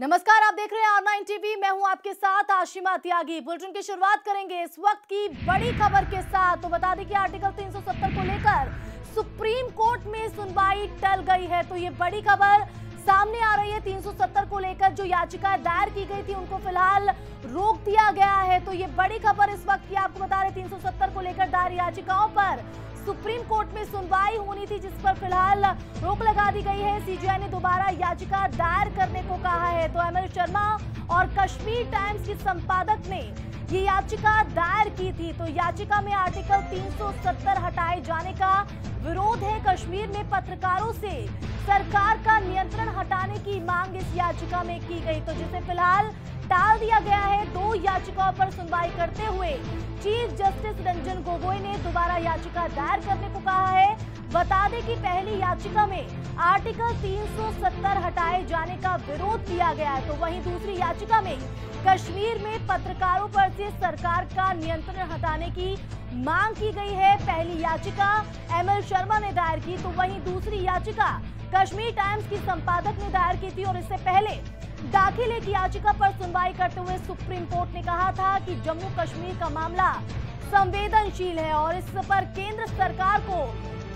नमस्कार आप देख रहे हैं ऑनलाइन टीवी मैं हूं आपके साथ आशिमा त्यागी बुलेटिन की शुरुआत करेंगे इस वक्त की बड़ी खबर के साथ तो बता दें कि आर्टिकल 370 को लेकर सुप्रीम कोर्ट में सुनवाई टल गई है तो ये बड़ी खबर सामने आ रही है 370 को लेकर जो याचिका दायर की गई थी उनको फिलहाल रोक दिया गया है तो ये बड़ी खबर इस वक्त की आपको बता रहे तीन को लेकर दायर याचिकाओं पर सुप्रीम कोर्ट में सुनवाई होनी थी जिस पर फिलहाल रोक लगा दी गई है सीजीआई ने दोबारा याचिका दायर करने को कहा है तो एम शर्मा और कश्मीर टाइम्स के संपादक ने ये याचिका दायर की थी तो याचिका में आर्टिकल 370 हटाए जाने का विरोध है कश्मीर में पत्रकारों से सरकार का नियंत्रण हटाने की मांग इस याचिका में की गई तो जिसे फिलहाल टाल दिया गया है दो याचिकाओं पर सुनवाई करते हुए चीफ जस्टिस रंजन गोगोई ने दोबारा याचिका दायर करने को कहा है बता दें कि पहली याचिका में आर्टिकल 370 हटाए जाने का विरोध किया गया है तो वहीं दूसरी याचिका में कश्मीर में पत्रकारों पर से सरकार का नियंत्रण हटाने की मांग की गई है पहली याचिका एम एल शर्मा ने दायर की तो वहीं दूसरी याचिका कश्मीर टाइम्स की संपादक ने दायर की थी और इससे पहले दाखिल एक याचिका पर सुनवाई करते हुए सुप्रीम कोर्ट ने कहा था कि जम्मू कश्मीर का मामला संवेदनशील है और इस पर केंद्र सरकार को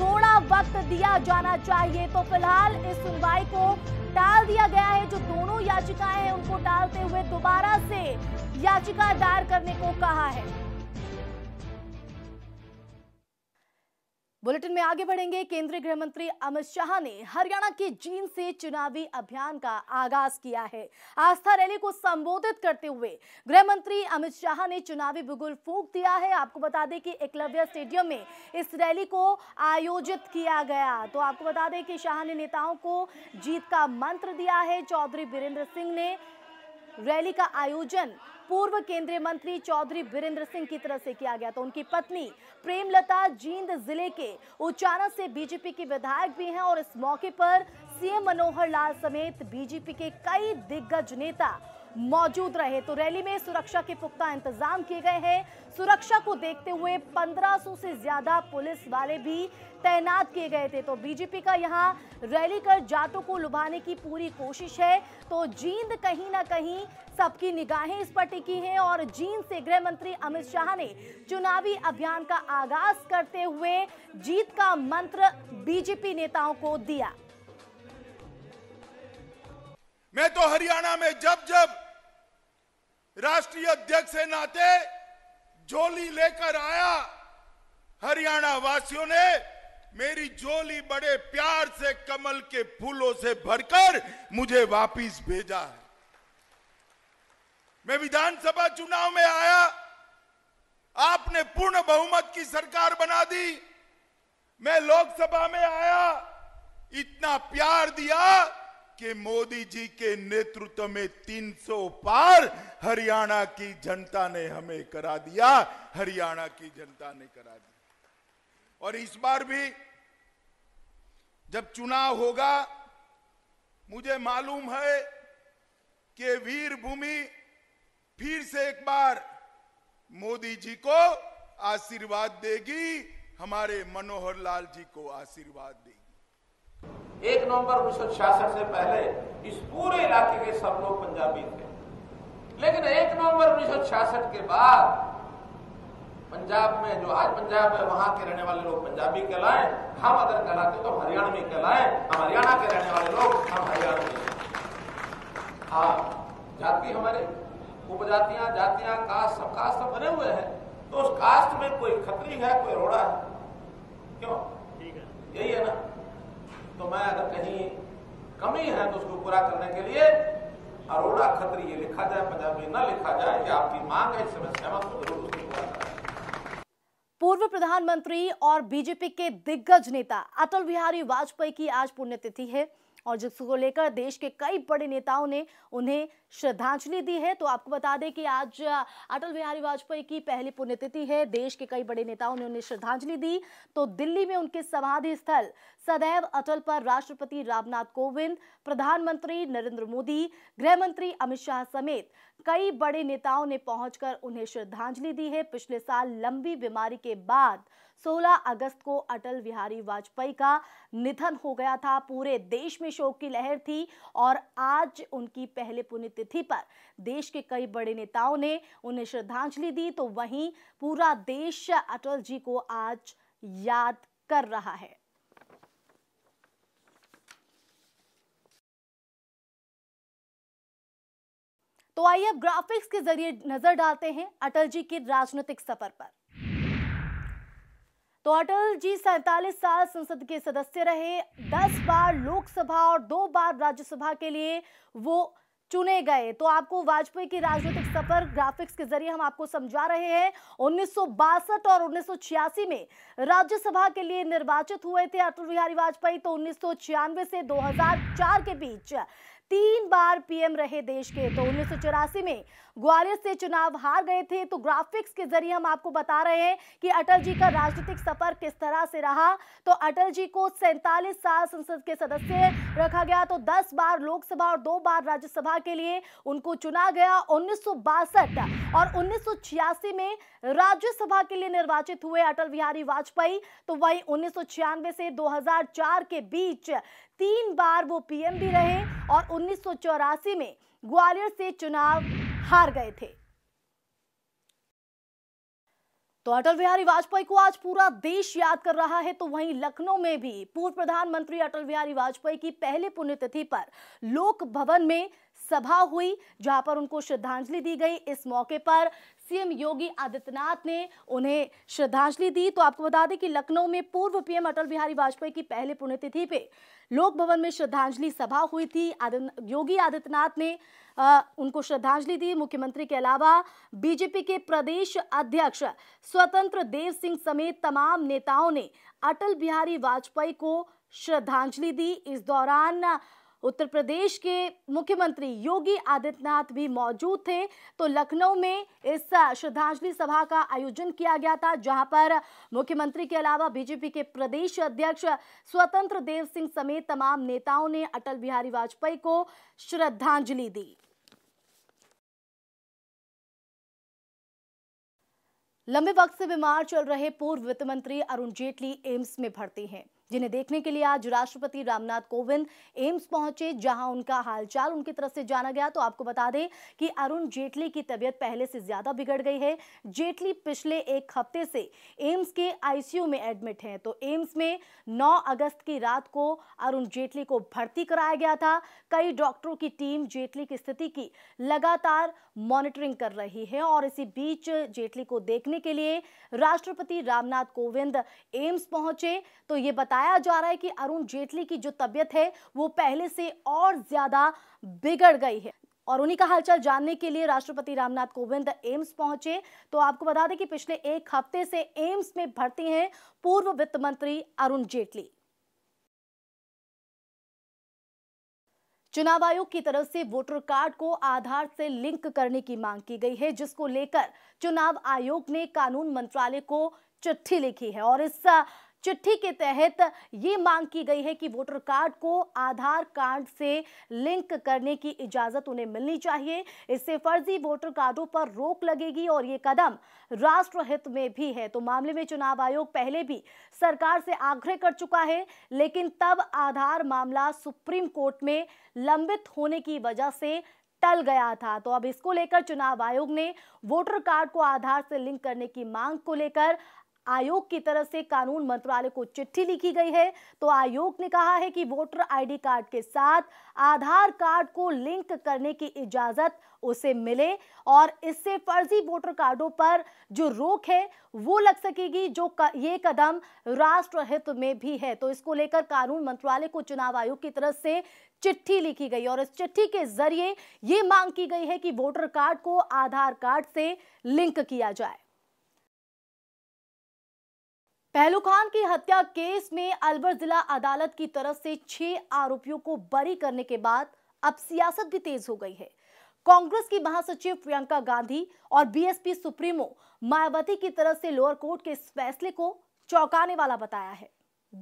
थोड़ा वक्त दिया जाना चाहिए तो फिलहाल इस सुनवाई को टाल दिया गया है जो दोनों याचिकाएं हैं उनको टालते हुए दोबारा से याचिका दायर करने को कहा है बुलेटिन में आगे बढ़ेंगे केंद्रीय गृह मंत्री अमित शाह ने हरियाणा के जींद से चुनावी अभियान का आगाज किया है आस्था रैली को संबोधित करते हुए गृह मंत्री अमित शाह ने चुनावी बुगुल फूंक दिया है आपको बता दें कि एकलव्य स्टेडियम में इस रैली को आयोजित किया गया तो आपको बता दें कि शाह ने नेताओं को जीत का मंत्र दिया है चौधरी वीरेंद्र सिंह ने रैली का आयोजन पूर्व केंद्रीय मंत्री चौधरी बीरेंद्र सिंह की तरफ से किया गया तो उनकी पत्नी प्रेमलता जींद जिले के उचाना से बीजेपी के विधायक भी हैं और इस मौके पर सीएम मनोहर लाल समेत बीजेपी के कई दिग्गज नेता मौजूद रहे तो रैली में सुरक्षा के पुख्ता इंतजाम किए गए हैं सुरक्षा को देखते हुए 1500 से ज्यादा पुलिस वाले भी तैनात किए गए थे तो बीजेपी का यहाँ रैली कर जाटों को लुभाने की पूरी कोशिश है तो जींद कहीं ना कहीं सबकी निगाहें इस पर टिकी हैं और जींद से गृह मंत्री अमित शाह ने चुनावी अभियान का आगाज करते हुए जीत का मंत्र बीजेपी नेताओं को दिया मैं तो हरियाणा में जब जब राष्ट्रीय अध्यक्ष से नाते झोली लेकर आया हरियाणा वासियों ने मेरी झोली बड़े प्यार से कमल के फूलों से भरकर मुझे वापिस भेजा है मैं विधानसभा चुनाव में आया आपने पूर्ण बहुमत की सरकार बना दी मैं लोकसभा में आया इतना प्यार दिया कि मोदी जी के नेतृत्व में 300 पार हरियाणा की जनता ने हमें करा दिया हरियाणा की जनता ने करा दिया और इस बार भी जब चुनाव होगा मुझे मालूम है कि वीर भूमि फिर से एक बार मोदी जी को आशीर्वाद देगी हमारे मनोहर लाल जी को आशीर्वाद देगी एक नवंबर उन्नीस से पहले इस पूरे इलाके के सब लोग पंजाबी थे लेकिन एक नवंबर उन्नीस के बाद पंजाब में जो आज पंजाब है वहां के रहने वाले लोग पंजाबी कहलाए हम अगर कहलाते तो हरियाणवी कहलाए हम हरियाणा के रहने वाले लोग हम हरियाणा हाँ जाति हमारे उपजातियां जातियां कास्ट सब कास्ट सब बने हुए हैं तो उस कास्ट में कोई खतरी है कोई रोड़ा है क्यों ठीक है यही है ना तो मैं अगर कहीं कमी है तो उसको पूरा करने के लिए अरोड़ा खतरी ये लिखा जाए पंजाबी न लिखा जाए ये आपकी मांग है इस समय सहमत हो जरूर उसको पूरा करें पूर्व प्रधानमंत्री और बीजेपी के दिग्गज नेता अटल बिहारी वाजपेयी की आज पुण्यतिथि है और जिसको लेकर देश के कई बड़े नेताओं ने उन्हें श्रद्धांजलि दी है तो आपको बता दें कि आज अटल बिहारी वाजपेयी की पहली पुण्यतिथि है देश के कई बड़े नेताओं ने उन्हें श्रद्धांजलि दी तो दिल्ली में उनके समाधि स्थल सदैव अटल पर राष्ट्रपति रामनाथ कोविंद प्रधानमंत्री नरेंद्र मोदी गृह मंत्री अमित शाह समेत कई बड़े नेताओं ने पहुंचकर उन्हें श्रद्धांजलि दी है पिछले साल लंबी बीमारी के बाद 16 अगस्त को अटल बिहारी वाजपेयी का निधन हो गया था पूरे देश में शोक की लहर थी और आज उनकी पहले पुण्य पुण्यतिथि पर देश के कई बड़े नेताओं ने उन्हें श्रद्धांजलि दी तो वहीं पूरा देश अटल जी को आज याद कर रहा है तो आइए अब ग्राफिक्स के जरिए नजर डालते हैं अटल जी के राजनीतिक सफर पर तो अटल जी सैतालीस साल संसद के सदस्य रहे दस बार लोकसभा और दो बार राज्यसभा के लिए वो चुने गए तो आपको वाजपेयी की राजनीतिक सफर ग्राफिक्स के जरिए हम आपको समझा रहे हैं उन्नीस और उन्नीस में राज्यसभा के लिए निर्वाचित हुए थे अटल बिहारी वाजपेयी तो उन्नीस से 2004 के बीच तीन बार पीएम रहे देश के तो उन्नीस में ग्वालियर से चुनाव हार गए थे तो ग्राफिक्स के जरिए हम आपको बता रहे हैं कि अटल जी का राजनीतिक सफर किस तरह से रहा तो अटल जी को सैंतालीस साल संसद के सदस्य रखा गया तो दस बार लोकसभा और दो बार राज्यसभा के लिए उनको चुना गया उन्नीस और उन्नीस में राज्यसभा के लिए निर्वाचित हुए अटल बिहारी वाजपेयी तो वही उन्नीस से 2004 के बीच तीन बार वो पीएम भी रहे और उन्नीस में ग्वालियर से चुनाव हार गए थे तो अटल बिहारी वाजपेयी को आज पूरा देश याद कर रहा है तो वहीं लखनऊ में भी पूर्व प्रधानमंत्री अटल बिहारी वाजपेयी की पहली पुण्यतिथि पर लोक भवन में सभा हुई जहां पर उनको श्रद्धांजलि दी गई इस मौके पर सीएम योगी आदित्यनाथ ने उन्हें श्रद्धांजलि दी तो आपको बता दें कि लखनऊ में पूर्व पीएम अटल बिहारी वाजपेयी की पहले पुण्यतिथि पे लोक भवन में श्रद्धांजलि सभा हुई थी आदि, योगी आदित्यनाथ ने आ, उनको श्रद्धांजलि दी मुख्यमंत्री के अलावा बीजेपी के प्रदेश अध्यक्ष स्वतंत्र देव सिंह समेत तमाम नेताओं ने अटल बिहारी वाजपेयी को श्रद्धांजलि दी इस दौरान उत्तर प्रदेश के मुख्यमंत्री योगी आदित्यनाथ भी मौजूद थे तो लखनऊ में इस श्रद्धांजलि सभा का आयोजन किया गया था जहां पर मुख्यमंत्री के अलावा बीजेपी के प्रदेश अध्यक्ष स्वतंत्र देव सिंह समेत तमाम नेताओं ने अटल बिहारी वाजपेयी को श्रद्धांजलि दी लंबे वक्त से बीमार चल रहे पूर्व वित्त मंत्री अरुण जेटली एम्स में भर्ती हैं जिन्हें देखने के लिए आज राष्ट्रपति रामनाथ कोविंद एम्स पहुंचे जहां उनका हालचाल उनकी तरफ से जाना गया तो आपको बता दें कि अरुण जेटली की तबीयत पहले से ज्यादा बिगड़ गई है जेटली पिछले एक हफ्ते से एम्स के आईसीयू में एडमिट हैं तो एम्स में 9 अगस्त की रात को अरुण जेटली को भर्ती कराया गया था कई डॉक्टरों की टीम जेटली की स्थिति की लगातार मॉनिटरिंग कर रही है और इसी बीच जेटली को देखने के लिए राष्ट्रपति रामनाथ कोविंद एम्स पहुंचे तो ये बता बताया जा रहा है कि अरुण जेटली की जो तबियत है वो पहले से और ज्यादा बिगड़ गई है और उन्हीं का हालचाल जानने के लिए राष्ट्रपति रामनाथ कोविंद एम्स पहुंचे तो आपको बता दें कि पिछले एक हफ्ते से एम्स में भर्ती हैं पूर्व वित्त मंत्री अरुण जेटली चुनाव आयोग की तरफ से वोटर कार्ड को आधार से लिंक करने की मांग की गई है जिसको लेकर चुनाव आयोग ने कानून मंत्रालय को चिट्ठी लिखी है और इस चिट्ठी के तहत ये मांग की गई है कि वोटर कार्ड को आधार कार्ड से लिंक करने की इजाजत उन्हें मिलनी चाहिए इससे फर्जी वोटर कार्डों पर रोक लगेगी और ये कदम राष्ट्रहित में भी है तो मामले में चुनाव आयोग पहले भी सरकार से आग्रह कर चुका है लेकिन तब आधार मामला सुप्रीम कोर्ट में लंबित होने की वजह से टल गया था तो अब इसको लेकर चुनाव आयोग ने वोटर कार्ड को आधार से लिंक करने की मांग को लेकर आयोग की तरफ से कानून मंत्रालय को चिट्ठी लिखी गई है तो आयोग ने कहा है कि वोटर आईडी कार्ड के साथ आधार कार्ड को लिंक करने की इजाजत उसे मिले और इससे फर्जी वोटर कार्डों पर जो रोक है वो लग सकेगी जो ये कदम राष्ट्रहित में भी है तो इसको लेकर कानून मंत्रालय को चुनाव आयोग की तरफ से चिट्ठी लिखी गई और इस चिट्ठी के जरिए ये मांग की गई है कि वोटर कार्ड को आधार कार्ड से लिंक किया जाए पहलू खान की हत्या केस में अलवर जिला अदालत की तरफ से छह आरोपियों को बरी करने के बाद अब सियासत भी तेज हो गई है कांग्रेस की महासचिव प्रियंका गांधी और बीएसपी सुप्रीमो मायावती की तरफ से लोअर कोर्ट के इस फैसले को चौंकाने वाला बताया है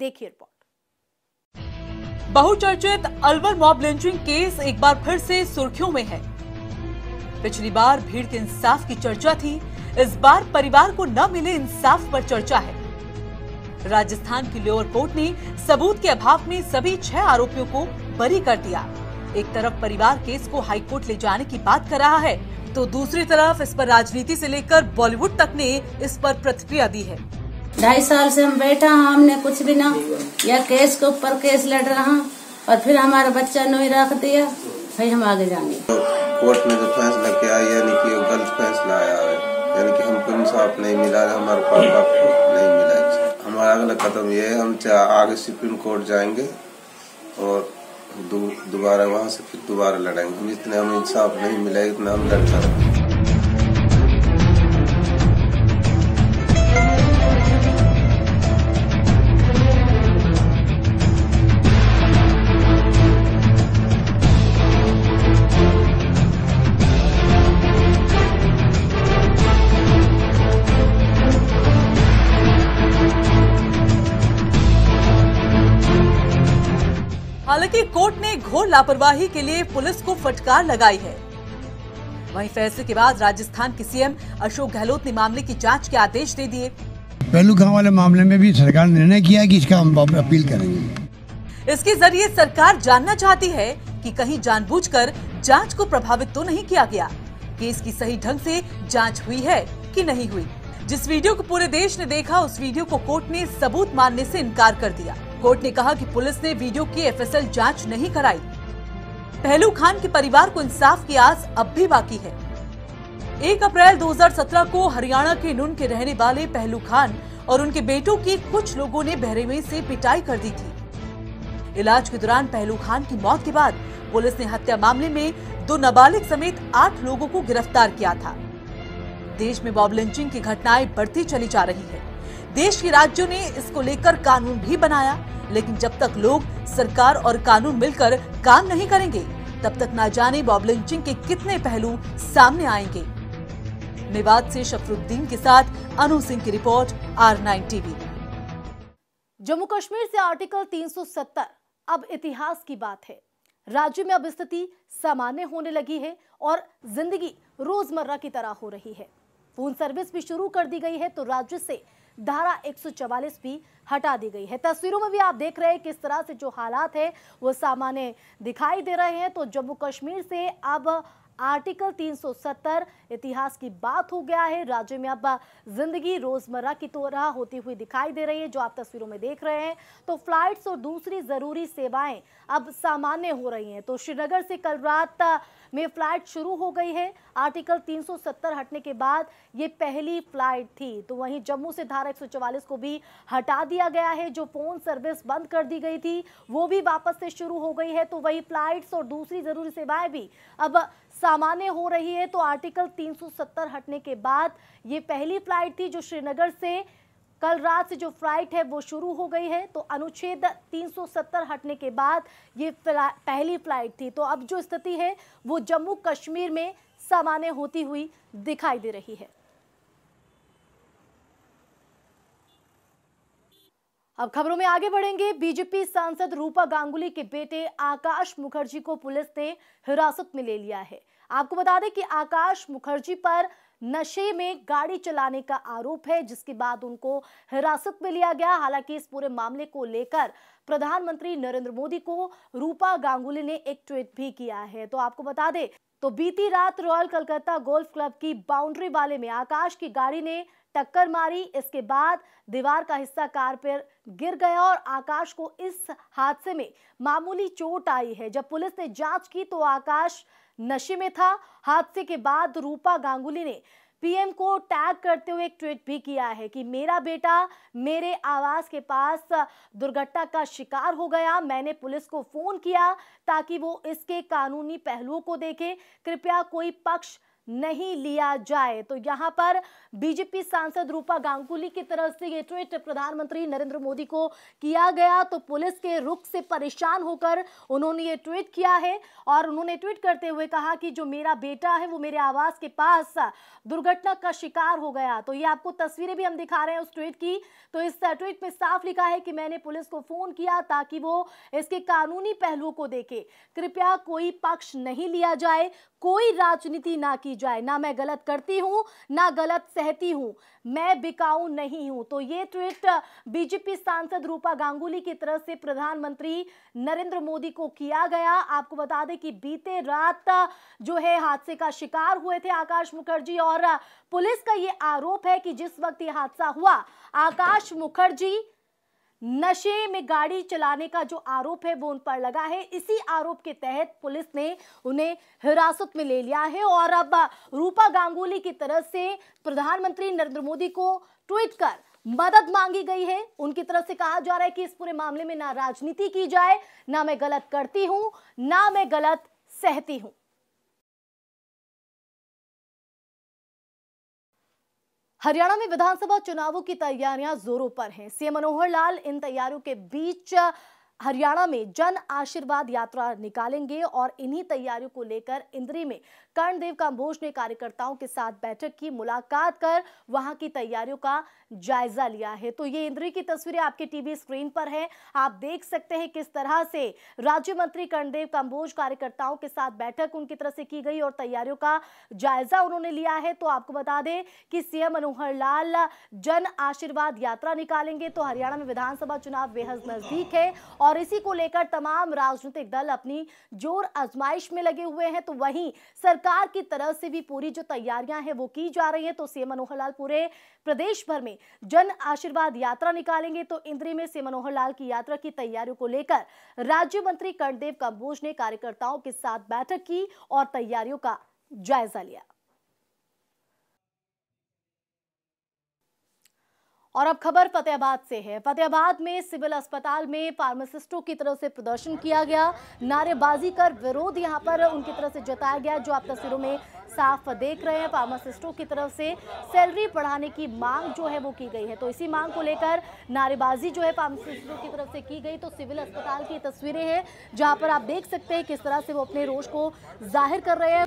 देखिए रिपोर्ट बहुचर्चित अलवर मॉब लिंचिंग केस एक बार फिर से सुर्खियों में है पिछली बार भीड़ के इंसाफ की चर्चा थी इस बार परिवार को न मिले इंसाफ पर चर्चा है राजस्थान की लोअर कोर्ट ने सबूत के अभाव में सभी छह आरोपियों को बरी कर दिया एक तरफ परिवार केस को हाईकोर्ट ले जाने की बात कर रहा है तो दूसरी तरफ इस पर राजनीति से लेकर बॉलीवुड तक ने इस पर प्रतिक्रिया दी है ढाई साल से हम बैठा हमने कुछ भी ना या केस के ऊपर केस लड़ रहा और फिर हमारा बच्चा नहीं रख दिया भाई हम आगे जाएंगे कोर्ट में जो तो फैसला किया यानी कि गलत फैसला आया है यानी कि हमको इंसाफ नहीं मिला हमारे पापा को नहीं हमारा अगला कदम ये है हम आगे सुप्रीम कोर्ट जाएंगे और दोबारा वहाँ से फिर दोबारा लड़ेंगे हम इतने हमें इंसाफ नहीं मिला इतना हम लड़ सकते हालांकि कोर्ट ने घोर लापरवाही के लिए पुलिस को फटकार लगाई है वहीं फैसले के बाद राजस्थान के सीएम अशोक गहलोत ने मामले की जांच के आदेश दे दिए पहलू वाले मामले में भी सरकार ने निर्णय किया कि इसका हम अपील करेंगे इसके जरिए सरकार जानना चाहती है कि कहीं जानबूझकर जांच को प्रभावित तो नहीं किया गया केस की सही ढंग से जांच हुई है कि नहीं हुई जिस वीडियो को पूरे देश ने देखा उस वीडियो को कोर्ट ने सबूत मानने से इनकार कर दिया कोर्ट ने कहा कि पुलिस ने वीडियो की एफएसएल जांच नहीं कराई पहलू खान के परिवार को इंसाफ की आस अब भी बाकी है एक अप्रैल 2017 को हरियाणा के नुन के रहने वाले पहलू खान और उनके बेटों की कुछ लोगों ने बहरेवी से पिटाई कर दी थी इलाज के दौरान पहलू खान की मौत के बाद पुलिस ने हत्या मामले में दो नाबालिग समेत आठ लोगों को गिरफ्तार किया था देश में बॉब लिंचिंग की घटनाएं बढ़ती चली जा रही है देश के राज्यों ने इसको लेकर कानून भी बनाया लेकिन जब तक लोग सरकार और कानून मिलकर काम नहीं करेंगे तब तक ना जाने बॉब लिंचिंग के कितने पहलू सामने आएंगे मेवात से शफरुद्दीन के साथ अनु सिंह की report R nine TV Jammu Kashmir से आर्टिकल 370 अब इतिहास की बात है राज्य में अब स्थिति सामान्य होने लगी है और जिंदगी रोजमर्रा की तरह हो रही है फोन सर्विस भी शुरू कर दी गई है तो राज्य से धारा 144 भी हटा दी गई है तस्वीरों में भी आप देख रहे हैं किस तरह से जो हालात है वो सामान्य दिखाई दे रहे हैं तो जम्मू कश्मीर से अब आर्टिकल 370 इतिहास की बात हो गया है राज्य में अब जिंदगी रोजमर्रा की तोरह होती हुई दिखाई दे रही है जो आप तस्वीरों में देख रहे हैं तो फ्लाइट्स और दूसरी जरूरी सेवाएं अब सामान्य हो रही हैं तो श्रीनगर से कल रात में फ्लाइट शुरू हो गई है आर्टिकल 370 हटने के बाद ये पहली फ्लाइट थी तो वहीं जम्मू से धारा एक को भी हटा दिया गया है जो फोन सर्विस बंद कर दी गई थी वो भी वापस से शुरू हो गई है तो वही फ्लाइट्स और दूसरी जरूरी सेवाएं भी अब सामान्य हो रही है तो आर्टिकल 370 हटने के बाद ये पहली फ्लाइट थी जो श्रीनगर से कल रात से जो फ्लाइट है वो शुरू हो गई है तो अनुच्छेद 370 हटने के बाद ये पहली फ्लाइट थी तो अब जो स्थिति है वो जम्मू कश्मीर में सामान्य होती हुई दिखाई दे रही है अब खबरों में आगे बढ़ेंगे बीजेपी सांसद रूपा गांगुली के बेटे आकाश मुखर्जी को पुलिस ने हिरासत में ले लिया है आपको बता दें कि आकाश मुखर्जी पर नशे में गाड़ी चलाने का आरोप है जिसके बाद उनको हिरासत में लिया गया हालांकि इस पूरे मामले को लेकर प्रधानमंत्री नरेंद्र मोदी को रूपा गांगुली ने एक ट्वीट भी किया है तो आपको बता दें तो बीती रात रॉयल कलकत्ता गोल्फ क्लब की बाउंड्री वाले में आकाश की गाड़ी ने टक्कर मारी इसके बाद दीवार का हिस्सा कार पर गिर गया और आकाश को इस हादसे में मामूली चोट आई है जब पुलिस ने जांच की तो आकाश नशे में था हादसे के बाद रूपा गांगुली ने पीएम को टैग करते हुए एक ट्वीट भी किया है कि मेरा बेटा मेरे आवास के पास दुर्घटना का शिकार हो गया मैंने पुलिस को फोन किया ताकि वो इसके कानूनी पहलुओं को देखे कृपया कोई पक्ष नहीं लिया जाए तो यहां पर बीजेपी सांसद रूपा गांगुली की तरफ से ये ट्वीट प्रधानमंत्री नरेंद्र मोदी को किया गया तो पुलिस के रुख से परेशान होकर उन्होंने ये ट्वीट किया है और उन्होंने ट्वीट करते हुए कहा कि जो मेरा बेटा है वो मेरे आवास के पास दुर्घटना का शिकार हो गया तो ये आपको तस्वीरें भी हम दिखा रहे हैं उस ट्वीट की तो इस ट्वीट में साफ लिखा है कि मैंने पुलिस को फोन किया ताकि वो इसके कानूनी पहलुओं को देखे कृपया कोई पक्ष नहीं लिया जाए कोई राजनीति ना की दी जाए ना मैं गलत करती हूँ ना गलत सहती हूँ मैं बिकाऊ नहीं हूँ तो ये ट्वीट बीजेपी सांसद रूपा गांगुली की तरफ से प्रधानमंत्री नरेंद्र मोदी को किया गया आपको बता दें कि बीते रात जो है हादसे का शिकार हुए थे आकाश मुखर्जी और पुलिस का ये आरोप है कि जिस वक्त ये हादसा हुआ आकाश मुखर्जी नशे में गाड़ी चलाने का जो आरोप है वो उन पर लगा है इसी आरोप के तहत पुलिस ने उन्हें हिरासत में ले लिया है और अब रूपा गांगुली की तरफ से प्रधानमंत्री नरेंद्र मोदी को ट्वीट कर मदद मांगी गई है उनकी तरफ से कहा जा रहा है कि इस पूरे मामले में ना राजनीति की जाए ना मैं गलत करती हूं ना मैं गलत सहती हूं हरियाणा में विधानसभा चुनावों की तैयारियां जोरों पर हैं सीएम मनोहर लाल इन तैयारियों के बीच हरियाणा में जन आशीर्वाद यात्रा निकालेंगे और इन्हीं तैयारियों को लेकर इंद्री में कर्णदेव काम्बोज ने कार्यकर्ताओं के साथ बैठक की मुलाकात कर वहां की तैयारियों का जायजा लिया है तो ये इंद्री की तस्वीरें आपके टीवी स्क्रीन पर है आप देख सकते हैं किस तरह से राज्य मंत्री कर्णदेव काम्बोज कार्यकर्ताओं के साथ बैठक उनकी तरफ से की गई और तैयारियों का जायजा उन्होंने लिया है तो आपको बता दें कि सीएम मनोहर लाल जन आशीर्वाद यात्रा निकालेंगे तो हरियाणा में विधानसभा चुनाव बेहद नजदीक है और इसी को लेकर तमाम राजनीतिक दल अपनी जोर आजमाइश में लगे हुए हैं तो वहीं सर सरकार की तरफ से भी पूरी जो तैयारियां हैं वो की जा रही हैं तो सीएम मनोहर लाल पूरे प्रदेश भर में जन आशीर्वाद यात्रा निकालेंगे तो इंद्री में सीएम मनोहर लाल की यात्रा की तैयारियों को लेकर राज्य मंत्री कर्णदेव कंबोज ने कार्यकर्ताओं के साथ बैठक की और तैयारियों का जायजा लिया और अब खबर फतेहाबाद से है फतेहाबाद में सिविल अस्पताल में फार्मासिस्टों की तरफ से प्रदर्शन किया गया नारेबाजी कर विरोध यहां पर उनकी तरफ से जताया गया जो आप तस्वीरों में साफ देख रहे हैं फार्मासिस्टों की तरफ से सैलरी बढ़ाने की मांग जो है वो की गई है तो इसी मांग को लेकर नारेबाजी जो है फार्मासिस्टों की तरफ से की गई तो सिविल अस्पताल की तस्वीरें हैं जहाँ पर आप देख सकते हैं किस तरह से वो अपने रोष को जाहिर कर रहे हैं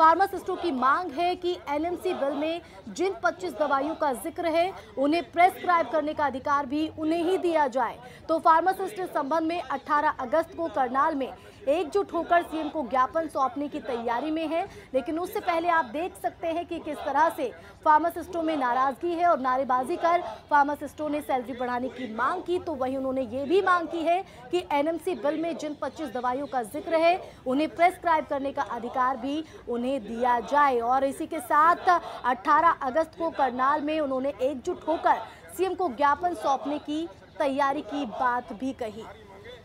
फार्मासिस्टों की मांग है कि एनएमसी बिल में जिन 25 दवाइयों का जिक्र है उन्हें प्रेस्क्राइब करने का अधिकार भी उन्हें ही दिया जाए तो फार्मासिस्ट इस संबंध में 18 अगस्त को करनाल में एकजुट होकर सीएम को ज्ञापन सौंपने की तैयारी में है लेकिन उससे पहले आप देख सकते हैं कि किस तरह से फार्मासिस्टों में नाराजगी है और नारेबाजी कर फार्मासिस्टों ने सैलरी बढ़ाने की मांग की तो वहीं उन्होंने ये भी मांग की है कि एनएमसी बिल में जिन पच्चीस दवाइयों का जिक्र है उन्हें प्रेस्क्राइब करने का अधिकार भी उन्हें दिया जाए और इसी के साथ 18 अगस्त को करनाल में उन्होंने एकजुट होकर सीएम को ज्ञापन सौंपने की तैयारी की बात भी कही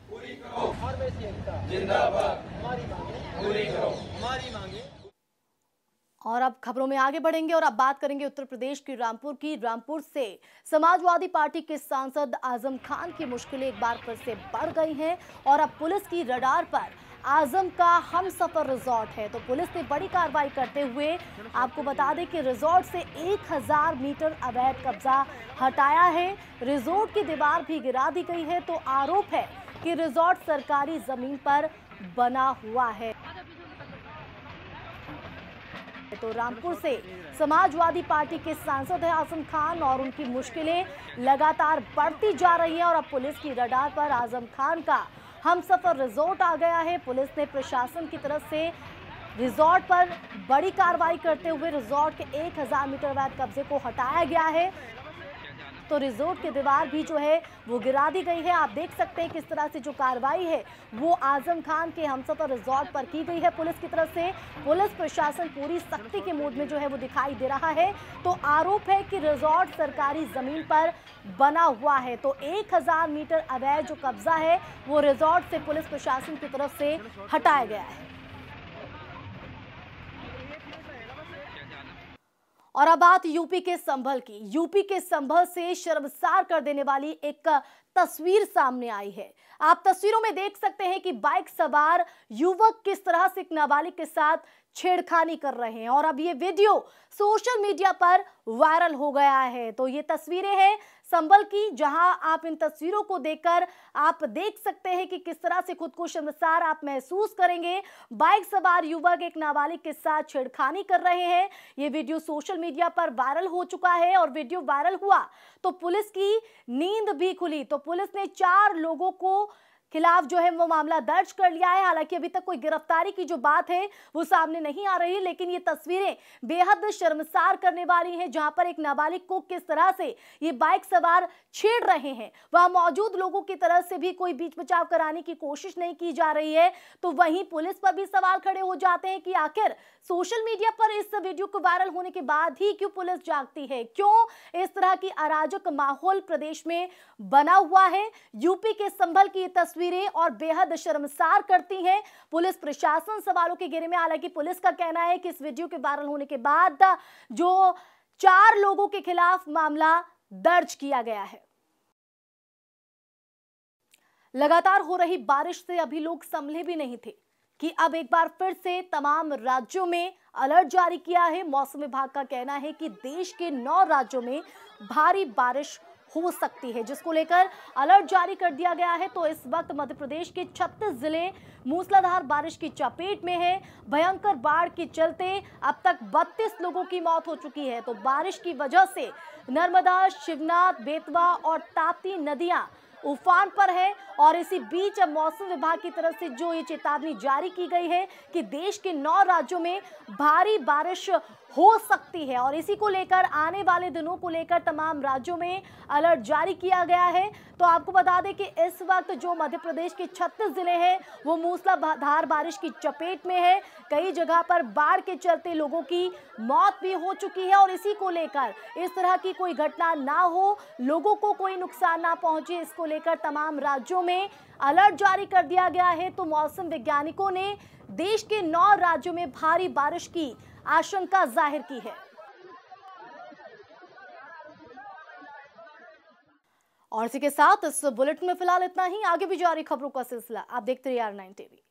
पूरी करो जिंदाबाद हमारी मांगे पूरी करो हमारी मांगे और अब खबरों में आगे बढ़ेंगे और अब बात करेंगे उत्तर प्रदेश की रामपुर की रामपुर से समाजवादी पार्टी के सांसद आजम खान की मुश्किलें एक बार फिर से बढ़ गई हैं और अब पुलिस की रडार पर आजम का हम सफर रिजॉर्ट है तो पुलिस ने बड़ी कार्रवाई करते हुए आपको बता दें कि रिजॉर्ट से 1000 मीटर अवैध कब्जा हटाया है रिजॉर्ट की दीवार भी गिरा दी गई है तो आरोप है कि रिजॉर्ट सरकारी जमीन पर बना हुआ है तो रामपुर से समाजवादी पार्टी के सांसद हैं आजम खान और उनकी मुश्किलें लगातार बढ़ती जा रही हैं और अब पुलिस की रडार पर आजम खान का हम सफर रिजॉर्ट आ गया है पुलिस ने प्रशासन की तरफ से रिजॉर्ट पर बड़ी कार्रवाई करते हुए रिजॉर्ट के 1000 मीटर वैध कब्जे को हटाया गया है तो रिजोर्ट की दीवार भी जो है वो गिरा दी गई है आप देख सकते हैं किस तरह से जो कार्रवाई है वो आजम खान के हमसफर रिजॉर्ट पर की गई है पुलिस की तरफ से पुलिस प्रशासन पूरी सख्ती के मूड में जो है वो दिखाई दे रहा है तो आरोप है कि रिजॉर्ट सरकारी ज़मीन पर बना हुआ है तो एक मीटर अवैध जो कब्जा है वो रिजॉर्ट से पुलिस प्रशासन की तरफ से हटाया गया है और अब बात यूपी के संभल की यूपी के संभल से शर्मसार कर देने वाली एक तस्वीर सामने आई है आप तस्वीरों में देख सकते हैं कि बाइक सवार युवक किस तरह से एक नाबालिग के साथ छेड़खानी कर रहे हैं और अब ये वीडियो सोशल मीडिया पर वायरल हो गया है तो ये तस्वीरें हैं संबल की जहां आप इन तस्वीरों को देखकर आप देख सकते हैं कि किस तरह से खुद को शर्मसार आप महसूस करेंगे बाइक सवार युवक एक नाबालिग के साथ छेड़खानी कर रहे हैं ये वीडियो सोशल मीडिया पर वायरल हो चुका है और वीडियो वायरल हुआ तो पुलिस की नींद भी खुली तो पुलिस ने चार लोगों को खिलाफ जो है वो मामला दर्ज कर लिया है हालांकि अभी तक कोई गिरफ्तारी की जो बात है वो सामने नहीं आ रही लेकिन ये तस्वीरें बेहद शर्मसार करने वाली हैं जहां पर एक नाबालिग को किस तरह से ये बाइक सवार छेड़ रहे हैं वहां मौजूद लोगों की तरफ से भी कोई बीच बचाव कराने की कोशिश नहीं की जा रही है तो वहीं पुलिस पर भी सवाल खड़े हो जाते हैं कि आखिर सोशल मीडिया पर इस वीडियो को वायरल होने के बाद ही क्यों पुलिस जागती है क्यों इस तरह की अराजक माहौल प्रदेश में बना हुआ है यूपी के संभल की तस्वीरें और बेहद शर्मसार करती हैं पुलिस प्रशासन सवालों के घेरे में हालांकि पुलिस का कहना है कि इस वीडियो के वायरल होने के बाद जो चार लोगों के खिलाफ मामला दर्ज किया गया है लगातार हो रही बारिश से अभी लोग संभले भी नहीं थे कि अब एक बार फिर से तमाम राज्यों में अलर्ट जारी किया है मौसम विभाग का कहना है कि देश के नौ राज्यों में भारी बारिश हो सकती है जिसको लेकर अलर्ट जारी कर दिया गया है तो इस वक्त मध्य प्रदेश के छत्तीस जिले मूसलाधार बारिश की चपेट में है भयंकर बाढ़ के चलते अब तक बत्तीस लोगों की मौत हो चुकी है तो बारिश की वजह से नर्मदा शिवनाथ बेतवा और ताप्ती नदियां उफान पर है और इसी बीच मौसम विभाग की तरफ से जो ये चेतावनी जारी की गई है कि देश के नौ राज्यों में भारी बारिश हो सकती है और इसी को लेकर आने वाले दिनों को लेकर तमाम राज्यों में अलर्ट जारी किया गया है तो आपको बता दें कि इस वक्त जो मध्य प्रदेश के 36 जिले हैं वो मूसलाधार बारिश की चपेट में है कई जगह पर बाढ़ के चलते लोगों की मौत भी हो चुकी है और इसी को लेकर इस तरह की कोई घटना ना हो लोगों को कोई नुकसान ना पहुंचे इसको ले लेकर तमाम राज्यों में अलर्ट जारी कर दिया गया है तो मौसम वैज्ञानिकों ने देश के नौ राज्यों में भारी बारिश की आशंका जाहिर की है और इसी के साथ इस बुलेटिन में फिलहाल इतना ही आगे भी जारी खबरों का सिलसिला आप देखते रहिए आर नाइन टीवी